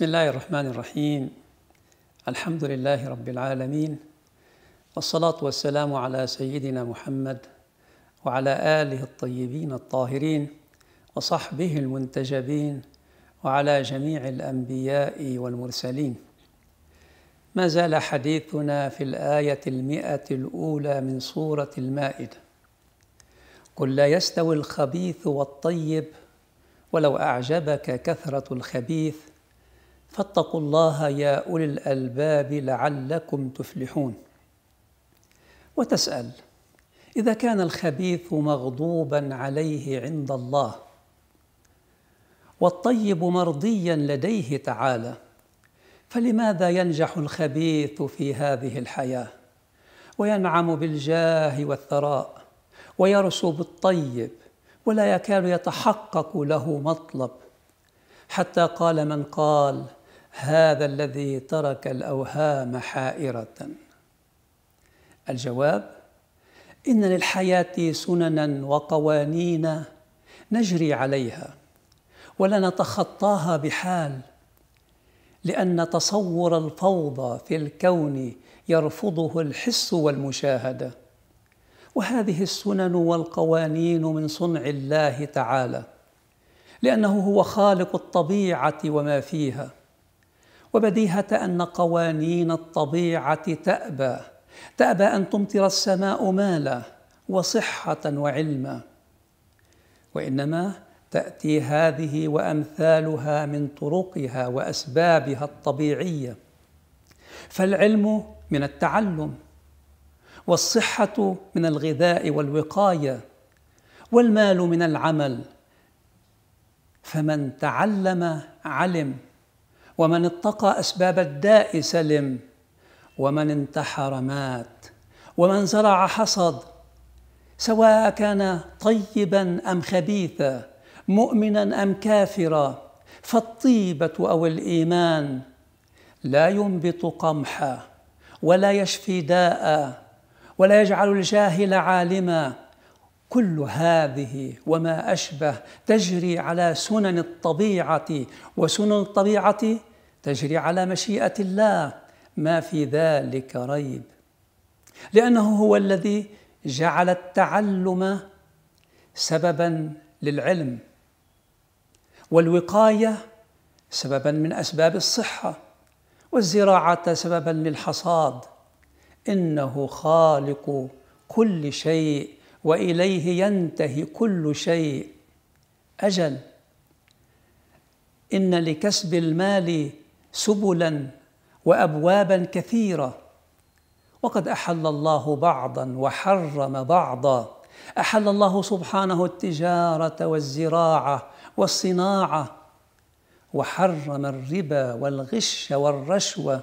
بسم الله الرحمن الرحيم الحمد لله رب العالمين والصلاة والسلام على سيدنا محمد وعلى آله الطيبين الطاهرين وصحبه المنتجبين وعلى جميع الأنبياء والمرسلين ما زال حديثنا في الآية المئة الأولى من سورة المائدة قل لا يستوي الخبيث والطيب ولو أعجبك كثرة الخبيث فاتقوا الله يا اولي الالباب لعلكم تفلحون وتسال اذا كان الخبيث مغضوبا عليه عند الله والطيب مرضيا لديه تعالى فلماذا ينجح الخبيث في هذه الحياه وينعم بالجاه والثراء ويرسو بالطيب ولا يكاد يتحقق له مطلب حتى قال من قال هذا الذي ترك الاوهام حائره الجواب ان للحياه سننا وقوانين نجري عليها ولا نتخطاها بحال لان تصور الفوضى في الكون يرفضه الحس والمشاهده وهذه السنن والقوانين من صنع الله تعالى لانه هو خالق الطبيعه وما فيها وبديهه ان قوانين الطبيعه تابى تابى ان تمطر السماء مالا وصحه وعلما وانما تاتي هذه وامثالها من طرقها واسبابها الطبيعيه فالعلم من التعلم والصحه من الغذاء والوقايه والمال من العمل فمن تعلم علم ومن اتقى أسباب الداء سلم ومن انتحر مات ومن زرع حصد سواء كان طيبا أم خبيثا مؤمنا أم كافرا فالطيبة أو الإيمان لا ينبت قمحا ولا يشفي داء ولا يجعل الجاهل عالما كل هذه وما أشبه تجري على سنن الطبيعة وسنن الطبيعة تجري على مشيئة الله ما في ذلك ريب لأنه هو الذي جعل التعلم سببا للعلم والوقاية سببا من أسباب الصحة والزراعة سببا للحصاد إنه خالق كل شيء واليه ينتهي كل شيء اجل ان لكسب المال سبلا وابوابا كثيره وقد احل الله بعضا وحرم بعضا احل الله سبحانه التجاره والزراعه والصناعه وحرم الربا والغش والرشوه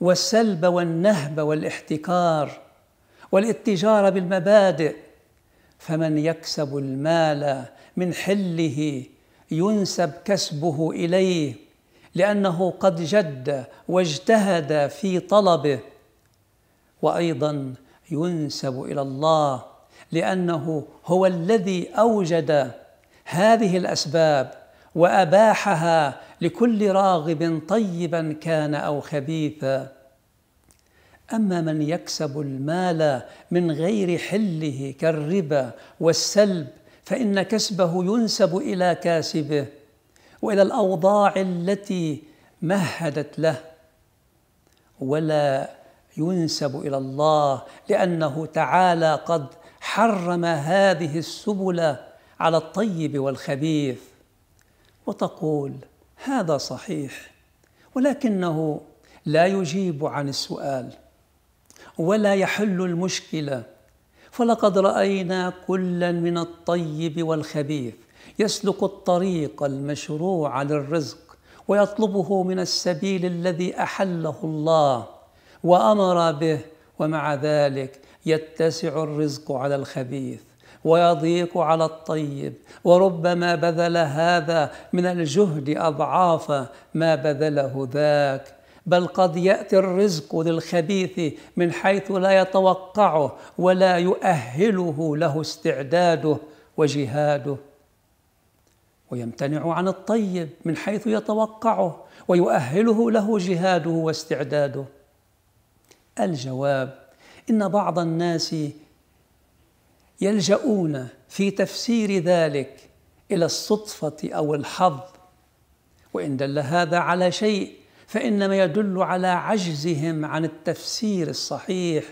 والسلب والنهب والاحتكار والاتجار بالمبادئ فمن يكسب المال من حله ينسب كسبه اليه لانه قد جد واجتهد في طلبه وايضا ينسب الى الله لانه هو الذي اوجد هذه الاسباب واباحها لكل راغب طيبا كان او خبيثا اما من يكسب المال من غير حله كالربا والسلب فان كسبه ينسب الى كاسبه والى الاوضاع التي مهدت له ولا ينسب الى الله لانه تعالى قد حرم هذه السبل على الطيب والخبيث وتقول هذا صحيح ولكنه لا يجيب عن السؤال ولا يحل المشكله فلقد راينا كلا من الطيب والخبيث يسلك الطريق المشروع للرزق ويطلبه من السبيل الذي احله الله وامر به ومع ذلك يتسع الرزق على الخبيث ويضيق على الطيب وربما بذل هذا من الجهد اضعاف ما بذله ذاك بل قد ياتي الرزق للخبيث من حيث لا يتوقعه ولا يؤهله له استعداده وجهاده ويمتنع عن الطيب من حيث يتوقعه ويؤهله له جهاده واستعداده الجواب ان بعض الناس يلجؤون في تفسير ذلك الى الصدفه او الحظ وان دل هذا على شيء فانما يدل على عجزهم عن التفسير الصحيح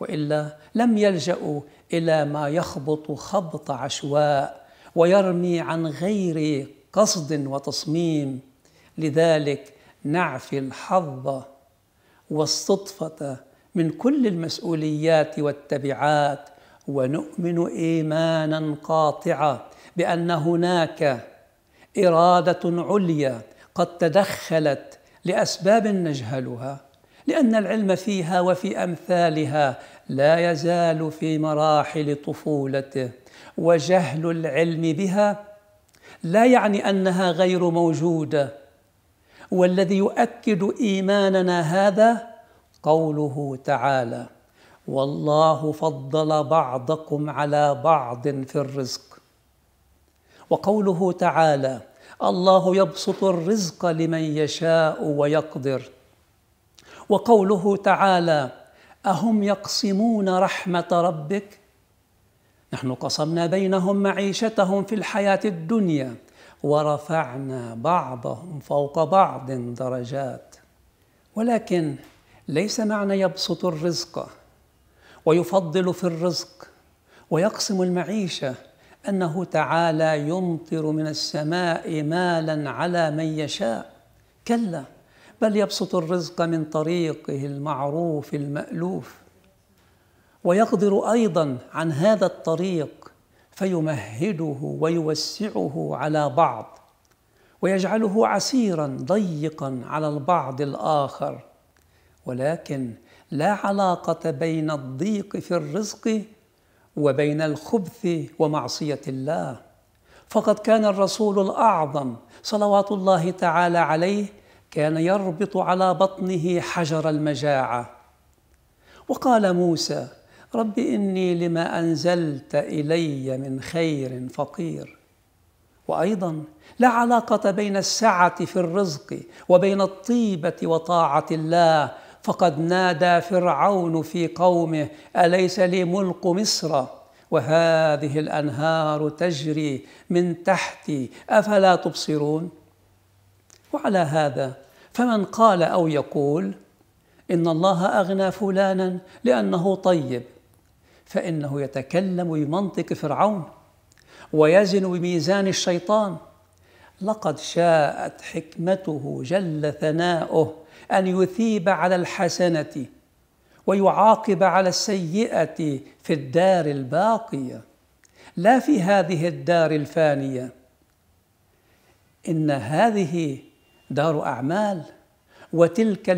والا لم يلجاوا الى ما يخبط خبط عشواء ويرمي عن غير قصد وتصميم لذلك نعفي الحظ والصدفه من كل المسؤوليات والتبعات ونؤمن ايمانا قاطعا بان هناك اراده عليا قد تدخلت لاسباب نجهلها لان العلم فيها وفي امثالها لا يزال في مراحل طفولته وجهل العلم بها لا يعني انها غير موجوده والذي يؤكد ايماننا هذا قوله تعالى والله فضل بعضكم على بعض في الرزق وقوله تعالى الله يبسط الرزق لمن يشاء ويقدر وقوله تعالى اهم يقسمون رحمه ربك نحن قسمنا بينهم معيشتهم في الحياة الدنيا ورفعنا بعضهم فوق بعض درجات ولكن ليس معنى يبسط الرزق ويفضل في الرزق ويقسم المعيشه انه تعالى يمطر من السماء مالا على من يشاء كلا بل يبسط الرزق من طريقه المعروف المالوف ويقدر ايضا عن هذا الطريق فيمهده ويوسعه على بعض ويجعله عسيرا ضيقا على البعض الاخر ولكن لا علاقه بين الضيق في الرزق وبين الخبث ومعصيه الله فقد كان الرسول الاعظم صلوات الله تعالى عليه كان يربط على بطنه حجر المجاعه وقال موسى رب إني لما أنزلت إلي من خير فقير وأيضا لا علاقة بين السعة في الرزق وبين الطيبة وطاعة الله فقد نادى فرعون في قومه أليس لي ملق مصر وهذه الأنهار تجري من تحتي أفلا تبصرون وعلى هذا فمن قال أو يقول إن الله أغنى فلانا لأنه طيب فإنه يتكلم بمنطق فرعون ويزن بميزان الشيطان لقد شاءت حكمته جل ثناؤه أن يثيب على الحسنة ويعاقب على السيئة في الدار الباقية لا في هذه الدار الفانية إن هذه دار أعمال وتلك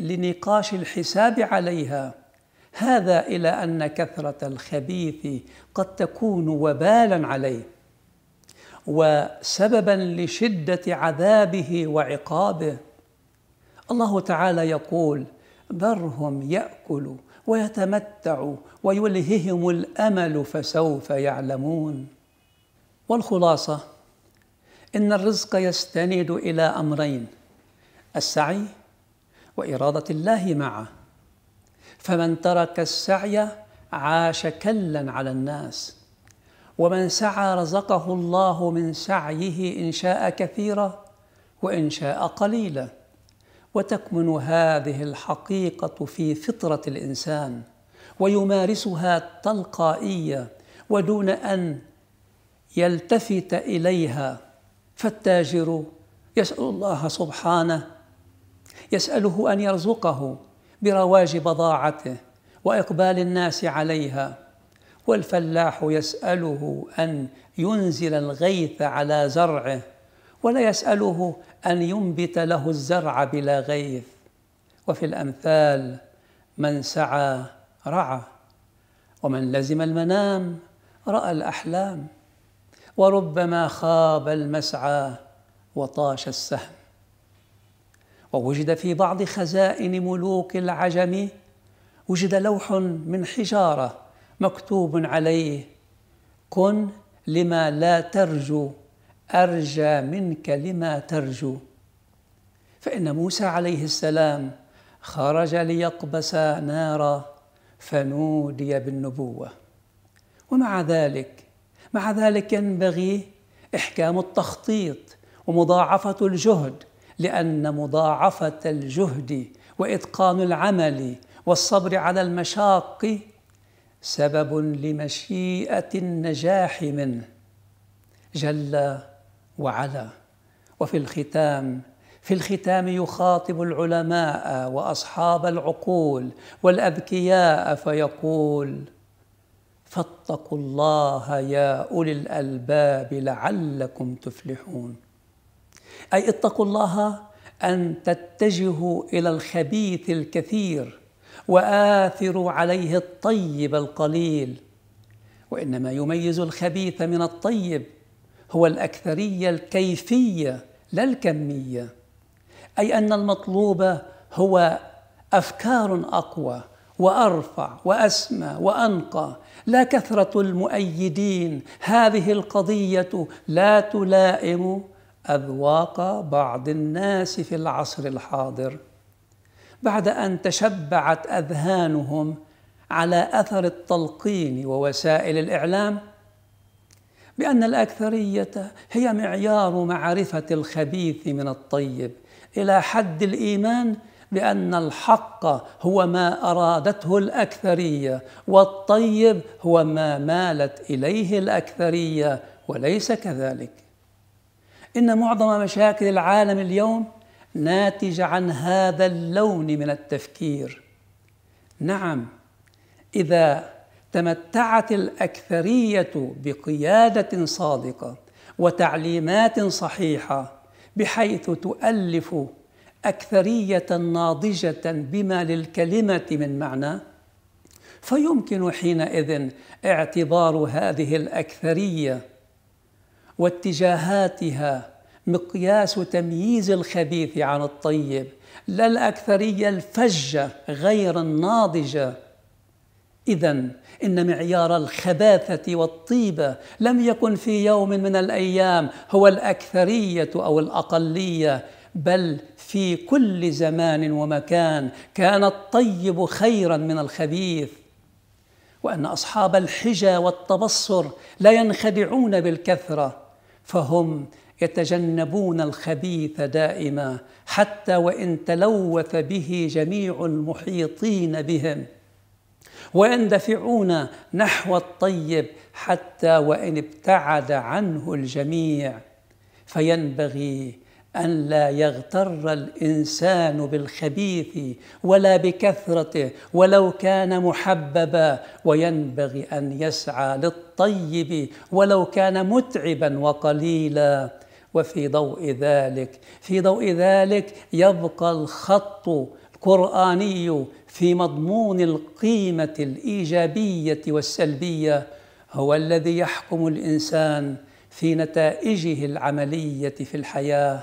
لنقاش الحساب عليها هذا الى ان كثره الخبيث قد تكون وبالا عليه وسببا لشده عذابه وعقابه الله تعالى يقول ذرهم ياكلوا ويتمتعوا ويلههم الامل فسوف يعلمون والخلاصه ان الرزق يستند الى امرين السعي واراده الله معه فمن ترك السعي عاش كلا على الناس ومن سعى رزقه الله من سعيه ان شاء كثيرا وان شاء قليلا وتكمن هذه الحقيقه في فطره الانسان ويمارسها تلقائيه ودون ان يلتفت اليها فالتاجر يسال الله سبحانه يساله ان يرزقه برواج بضاعته واقبال الناس عليها والفلاح يساله ان ينزل الغيث على زرعه ولا يساله ان ينبت له الزرع بلا غيث وفي الامثال من سعى رعى ومن لزم المنام راى الاحلام وربما خاب المسعى وطاش السهم ووجد في بعض خزائن ملوك العجم وجد لوح من حجاره مكتوب عليه كن لما لا ترجو ارجى منك لما ترجو فان موسى عليه السلام خرج ليقبس نارا فنودي بالنبوه ومع ذلك مع ذلك ينبغي احكام التخطيط ومضاعفه الجهد لأن مضاعفة الجهد وإتقان العمل والصبر على المشاق سبب لمشيئة النجاح منه جل وعلا وفي الختام في الختام يخاطب العلماء واصحاب العقول والابكياء فيقول فاتقوا الله يا اولي الالباب لعلكم تفلحون أي اتقوا الله أن تتجهوا إلى الخبيث الكثير وآثروا عليه الطيب القليل وإنما يميز الخبيث من الطيب هو الأكثرية الكيفية لا الكمية أي أن المطلوب هو أفكار أقوى وارفع واسمى وانقى لا كثره المؤيدين هذه القضيه لا تلائم أذواق بعض الناس في العصر الحاضر بعد أن تشبعت أذهانهم على أثر التلقين ووسائل الإعلام بأن الأكثرية هي معيار معرفة الخبيث من الطيب إلى حد الإيمان بأن الحق هو ما أرادته الأكثرية والطيب هو ما مالت إليه الأكثرية وليس كذلك إن معظم مشاكل العالم اليوم ناتجة عن هذا اللون من التفكير نعم إذا تمتعت الأكثرية بقيادة صادقة وتعليمات صحيحة بحيث تؤلف أكثرية ناضجة بما للكلمة من معنى فيمكن حينئذ اعتبار هذه الأكثرية واتجاهاتها مقياس تمييز الخبيث عن الطيب لا الأكثرية الفجة غير الناضجة إذا إن معيار الخباثة والطيبة لم يكن في يوم من الأيام هو الأكثرية أو الأقلية بل في كل زمان ومكان كان الطيب خيرا من الخبيث وأن أصحاب الحجى والتبصر لا ينخدعون بالكثرة فهم يتجنبون الخبيث دائما حتى وان تلوث به جميع المحيطين بهم ويندفعون نحو الطيب حتى وان ابتعد عنه الجميع فينبغي أن لا يغتر الإنسان بالخبيث ولا بكثرته ولو كان محببا وينبغي أن يسعى للطيب ولو كان متعبا وقليلا وفي ضوء ذلك في ضوء ذلك يبقى الخط القرآني في مضمون القيمة الإيجابية والسلبية هو الذي يحكم الإنسان في نتائجه العملية في الحياة